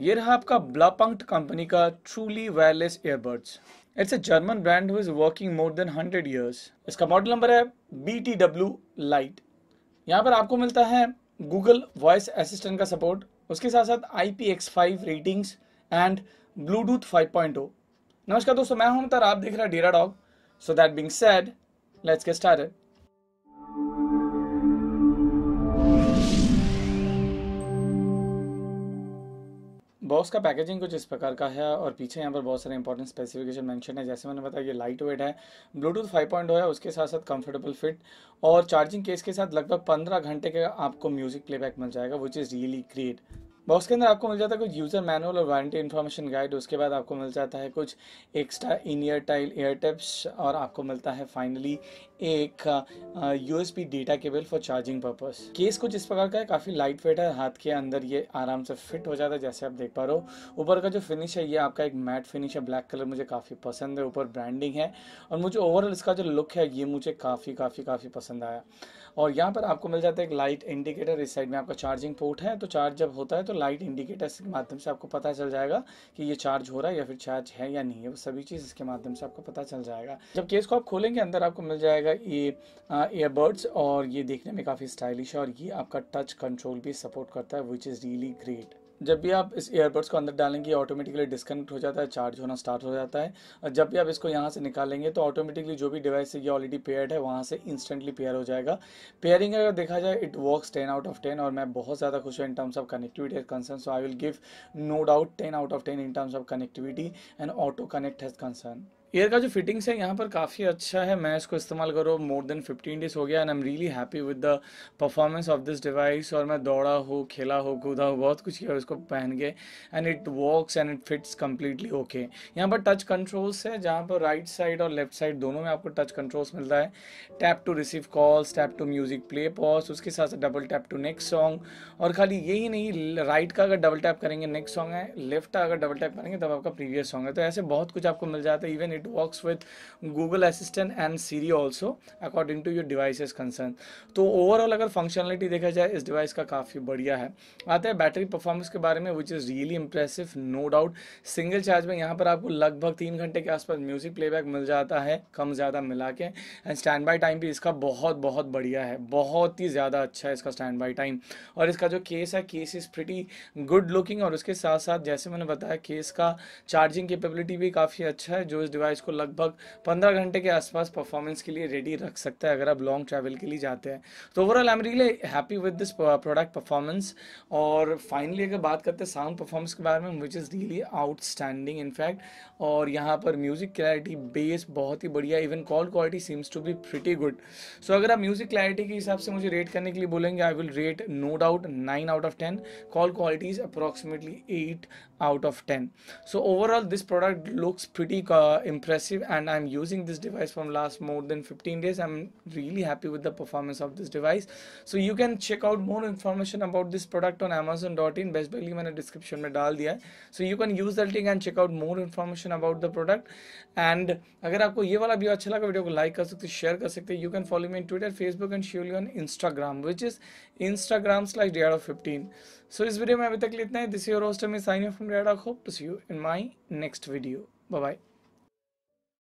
ये रहा आपका ब्लापंक्ट कंपनी का truly wireless earbuds it's a German brand who is working more than hundred years इसका model number है बी टी डब्ल्यू लाइट यहाँ पर आपको मिलता है गूगल वॉइस असिस्टेंट का सपोर्ट उसके साथ साथ I P X five ratings and bluetooth five point O नमस्कार दोस्तों मैं हूं अमितार आप देख रहे हैं डेरा डॉग so that being said let's get started box का पैकेजिंग कुछ इस प्रकार का है और पीछे यहाँ पर बहुत सारे इंपॉर्टेंट स्पेसिफिकेशन मेंशन है जैसे मैंने बताया ये लाइट वेट है ब्लूटूथ 5.0 है उसके साथ साथ कंफर्टेबल फिट और चार्जिंग केस के साथ लगभग 15 घंटे के आपको म्यूज़िक प्लेबैक मिल जाएगा which is really great box के अंदर आपको मिल जाता है कुछ यूज़र मैनुअल और वारंटी इन्फॉर्मेशन गाइड उसके बाद आपको मिल जाता है कुछ एक्स्ट्रा इन ईयर टाइल एयर टिप्स और आपको मिलता है फाइनली एक U S data cable for charging purpose case कुछ इस प्रकार का है काफ़ी लाइट वेट है हाथ के अंदर ये आराम से फिट हो जाता है जैसे आप देख पा रहे हो ऊपर का जो फिनिश है ये आपका एक मैट फिनिश है ब्लैक कलर मुझे काफ़ी पसंद है ऊपर ब्रांडिंग है और मुझे ओवरऑल इसका जो लुक है ये मुझे काफ़ी काफ़ी काफ़ी पसंद आया और यहाँ पर आपको मिल जाता है एक लाइट इंडिकेटर इस साइड में आपका चार्जिंग पोर्ट है तो चार्ज जब होता है तो लाइट इंडिकेटर्स के माध्यम से आपको पता चल जाएगा कि ये चार्ज हो रहा है या फिर चार्ज है या नहीं है वो सभी चीज़ इसके माध्यम से आपको पता चल जाएगा जब केस को आप खोलेंगे अंदर आपको मिल जाएगा ये ईयरबड्स और ये देखने में काफ़ी स्टाइलिश है और ये आपका टच कंट्रोल भी सपोर्ट करता है विच इज़ रियली ग्रेट जब भी आप इस ईयरबड्स को अंदर डालेंगे ऑटोमेटिकली डिस्कनेक्ट हो जाता है चार्ज होना स्टार्ट हो जाता है और जब भी आप इसको यहाँ से निकालेंगे तो ऑटोमेटिकली जो भी डिवाइस है ये ऑलरेडी पेयर्ड है वहाँ से इंस्टेंटली पेयर हो जाएगा पेयरिंग अगर देखा जाए it works ten out of ten और मैं बहुत ज़्यादा खुश हूँ in terms of connectivity as concern so I will give no doubt ten out of ten in terms of connectivity and auto connect has concern ear का जो fittings है यहाँ पर काफ़ी अच्छा है मैं इसको इस्तेमाल करो मोर देन 15 डेज हो गया and I am really happy with the performance of this device और मैं दौड़ा हो खेला हो कूदा हो बहुत कुछ किया इसको पहन के and it works and it fits completely okay यहाँ पर टच कंट्रोल्स है जहाँ पर राइट साइड और लेफ्ट साइड दोनों में आपको टच कंट्रोल्स मिलता है tap to receive calls tap to music play pause उसके साथ साथ double tap to next song और खाली यही नहीं राइट का अगर डबल टैप करेंगे नेक्स्ट सॉन्ग है लेफ्ट का अगर डबल टैप करेंगे तब आपका प्रीवियस सॉन्ग है तो ऐसे बहुत कुछ आपको मिल जाता है even it works with google assistant and siri also according to your device is concerned तो ओवरऑल अगर फंक्शनलिटी देखा जाए इस डिवाइस का काफ़ी बढ़िया है आता है बैटरी परफॉर्मेंस के बारे में which is really impressive no doubt single charge में यहाँ पर आपको लगभग तीन घंटे के आसपास म्यूजिक प्लेबैक मिल जाता है कम ज़्यादा मिला के एंड स्टैंड बाई टाइम भी इसका बहुत बहुत बढ़िया है बहुत ही ज़्यादा अच्छा है इसका स्टैंड बाई टाइम और इसका जो केस है case is pretty good looking और उसके साथ साथ जैसे मैंने बताया केस का चार्जिंग कैपेबिलिटी भी काफ़ी अच्छा है जो इस डिवाइस पूरा को लगभग पंद्रह घंटे के आसपास परफॉर्मेंस के लिए रेडी रख सकते हैं अगर आप लॉन्ग ट्रैवल के लिए जाते हैं तो overall I am really happy with this product performance और फाइनली अगर बात करते हैं साउंड परफॉर्मेंस के बारे में which is really outstanding in fact और यहाँ पर म्यूज़िक क्लैरिटी बेस बहुत ही बढ़िया even call quality seems to be pretty good so अगर आप म्यूज़िक क्लैरिटी के हिसाब से मुझे रेट करने के लिए बोलेंगे I will rate no doubt nine out of ten call quality is approximately eight out of ten so overall this product looks pretty impressive and I'm using this device from last more than 15 days. I'm really happy with the performance of this device. So you can check out more information about this product on amazon.in. Best Buy मैंने description mein dal diya hai So you can use that link and check out more information about the product. And agar aapko ye wala video acha laga video ko like kar sakte हो share कर सकते हो you can follow me in Twitter Facebook and surely on Instagram which is Instagram स्लाइक डेढ़ fifteen so इस video में अभी तक इतना ही दिस योर होस्ट में साइन ऑफ फ्रॉम डेढ़ hope to see you in my next video bye